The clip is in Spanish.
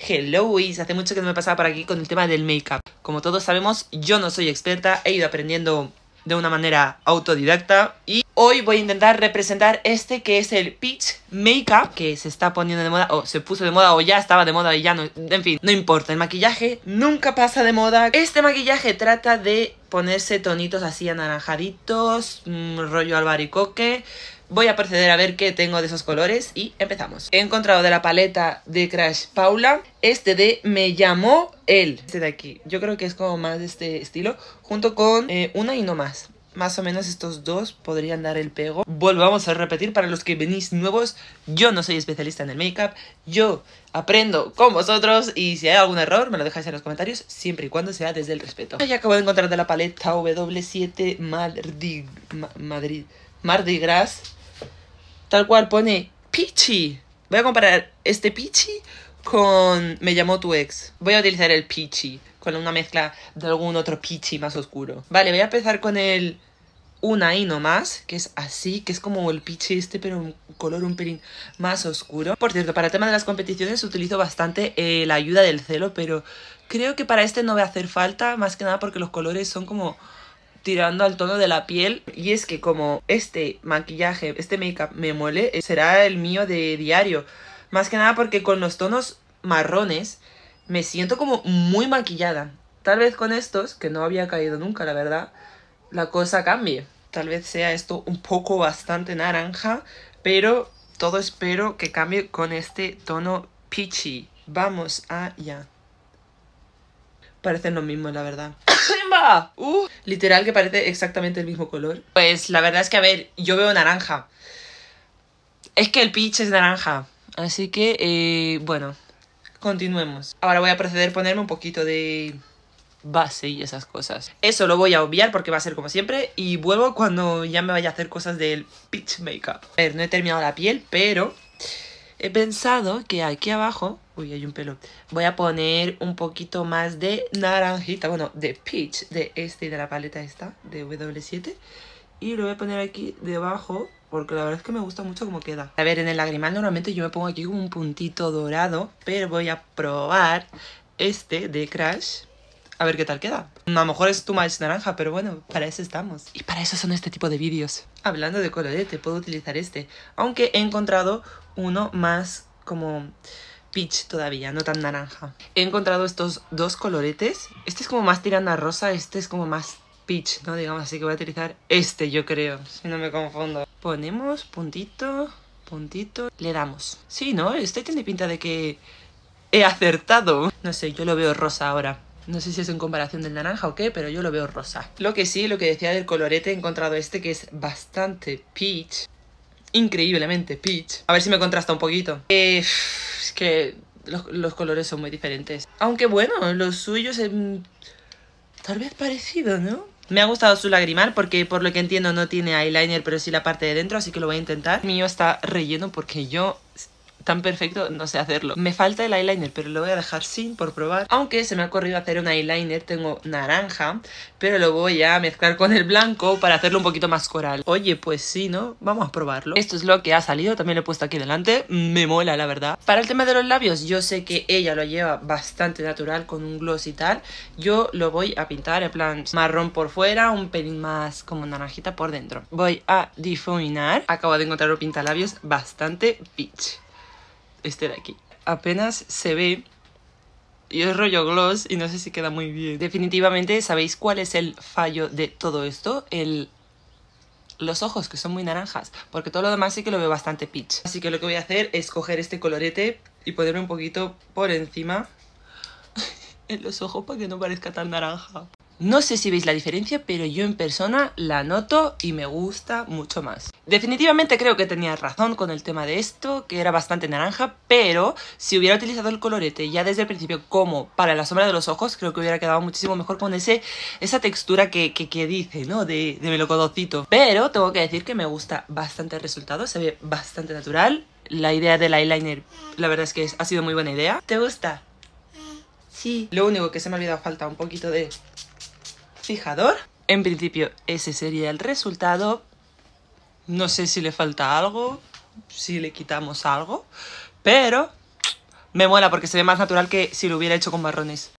Hello, Hace mucho que no me pasaba por aquí con el tema del make-up. Como todos sabemos, yo no soy experta, he ido aprendiendo de una manera autodidacta y hoy voy a intentar representar este que es el Peach Makeup que se está poniendo de moda o se puso de moda o ya estaba de moda y ya no, en fin, no importa, el maquillaje nunca pasa de moda. Este maquillaje trata de ponerse tonitos así anaranjaditos, mm, rollo albaricoque, Voy a proceder a ver qué tengo de esos colores y empezamos. He encontrado de la paleta de Crash Paula este de Me llamó El. Este de aquí. Yo creo que es como más de este estilo. Junto con eh, una y no más más o menos estos dos podrían dar el pego. Volvamos a repetir para los que venís nuevos, yo no soy especialista en el make-up, yo aprendo con vosotros y si hay algún error me lo dejáis en los comentarios, siempre y cuando sea desde el respeto. Ya acabo de encontrar de la paleta W7 Madrid, Madrid, Mardi Gras Tal cual pone Pichi. Voy a comparar este Pichi con Me llamó tu ex. Voy a utilizar el Pichi con una mezcla de algún otro Pichi más oscuro. Vale, voy a empezar con el una y no más, que es así, que es como el pichi este, pero un color un pelín más oscuro. Por cierto, para el tema de las competiciones utilizo bastante eh, la ayuda del celo, pero creo que para este no va a hacer falta, más que nada porque los colores son como tirando al tono de la piel. Y es que como este maquillaje, este make-up me mole, eh, será el mío de diario. Más que nada porque con los tonos marrones me siento como muy maquillada. Tal vez con estos, que no había caído nunca, la verdad, la cosa cambie. Tal vez sea esto un poco bastante naranja, pero todo espero que cambie con este tono peachy. Vamos allá parecen lo mismo, la verdad. Uh, literal que parece exactamente el mismo color. Pues la verdad es que, a ver, yo veo naranja. Es que el peach es naranja. Así que, eh, bueno, continuemos. Ahora voy a proceder a ponerme un poquito de base y esas cosas. Eso lo voy a obviar porque va a ser como siempre y vuelvo cuando ya me vaya a hacer cosas del peach makeup. A ver, no he terminado la piel, pero he pensado que aquí abajo, uy, hay un pelo, voy a poner un poquito más de naranjita, bueno, de peach, de este, y de la paleta esta, de W7. Y lo voy a poner aquí debajo, porque la verdad es que me gusta mucho cómo queda. A ver, en el lagrimal normalmente yo me pongo aquí un puntito dorado, pero voy a probar este de Crash a ver qué tal queda. A lo mejor es too más naranja, pero bueno, para eso estamos. Y para eso son este tipo de vídeos. Hablando de colorete, puedo utilizar este, aunque he encontrado uno más como peach todavía, no tan naranja. He encontrado estos dos coloretes. Este es como más tirando rosa, este es como más peach, ¿no? Digamos así que voy a utilizar este, yo creo, si no me confundo. Ponemos puntito, puntito, le damos. Sí, ¿no? Este tiene pinta de que he acertado. No sé, yo lo veo rosa ahora. No sé si es en comparación del naranja o qué, pero yo lo veo rosa. Lo que sí, lo que decía del colorete, he encontrado este que es bastante peach. Increíblemente peach. A ver si me contrasta un poquito. Eh, es que los, colores son muy diferentes. Aunque bueno, los suyos... Em, tal vez parecido, ¿no? Me ha gustado su lagrimal porque por lo que entiendo no tiene eyeliner, pero sí la parte de dentro, así que lo voy a intentar. El mío está relleno porque yo tan perfecto, no sé hacerlo. Me falta el eyeliner, pero lo voy a dejar sin por probar. Aunque se me ha corrido hacer un eyeliner, tengo naranja, pero lo voy a mezclar con el blanco para hacerlo un poquito más coral. Oye, pues sí, ¿no? Vamos a probarlo. Esto es lo que ha salido, también lo he puesto aquí delante. Me mola, la verdad. Para el tema de los labios, yo sé que ella lo lleva bastante natural con un gloss y tal. Yo lo voy a pintar en plan marrón por fuera, un pelín más como naranjita por dentro. Voy a difuminar. Acabo de encontrar un pintalabios bastante pitch este de aquí. Apenas se ve y es rollo gloss y no sé si queda muy bien. Definitivamente, ¿sabéis cuál es el fallo de todo esto? El... Los ojos, que son muy naranjas, porque todo lo demás sí que lo veo bastante peach. Así que lo que voy a hacer es coger este colorete y ponerme un poquito por encima en los ojos para que no parezca tan naranja. No sé si veis la diferencia, pero yo en persona la noto y me gusta mucho más. Definitivamente creo que tenía razón con el tema de esto, que era bastante naranja, pero si hubiera utilizado el colorete ya desde el principio como para la sombra de los ojos, creo que hubiera quedado muchísimo mejor con esa textura que, dice, ¿no? De, de melocodocito. Pero tengo que decir que me gusta bastante el resultado, se ve bastante natural. La idea del eyeliner, la verdad es que ha sido muy buena idea. ¿Te gusta? Mm. Sí. Lo único que se me ha olvidado falta un poquito de fijador. En principio ese sería el resultado. No sé si le falta algo, si le quitamos algo, pero me mola porque se ve más natural que si lo hubiera hecho con marrones.